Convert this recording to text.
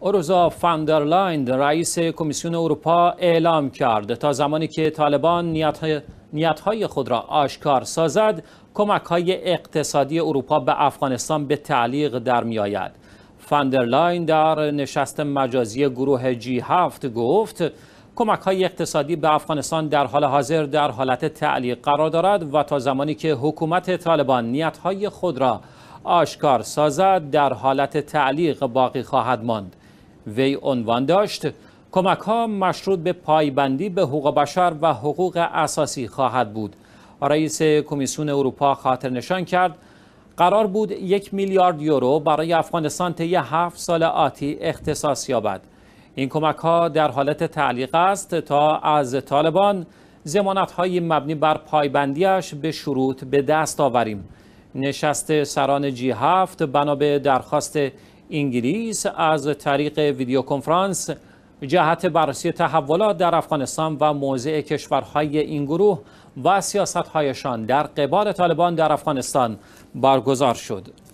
اوروزا فاندرلاین رئیس کمیسیون اروپا اعلام کرد تا زمانی که طالبان نیتهای خود را آشکار سازد کمک های اقتصادی اروپا به افغانستان به تعلیق در می آید. فاندرلاین در نشست مجازی گروه جی هفت گفت کمک های اقتصادی به افغانستان در حال حاضر در حالت تعلیق قرار دارد و تا زمانی که حکومت طالبان نیتهای خود را آشکار سازد در حالت تعلیق باقی خواهد ماند. وی عنوان داشت کمک ها مشروط به پایبندی به حقوق بشر و حقوق اساسی خواهد بود رئیس کمیسیون اروپا خاطر نشان کرد قرار بود یک میلیارد یورو برای افغانستان طی هفت سال آتی اختصاص یابد این کمک ها در حالت تعلیق است تا از طالبان زمانت های مبنی بر پایبندیش به شروط به دست آوریم نشست سران جی هفت بنا به درخواست انگلیس از طریق ویدیو کنفرانس جهت بررسی تحولات در افغانستان و موضع کشورهای این گروه و سیاستهایشان در قبال طالبان در افغانستان برگزار شد.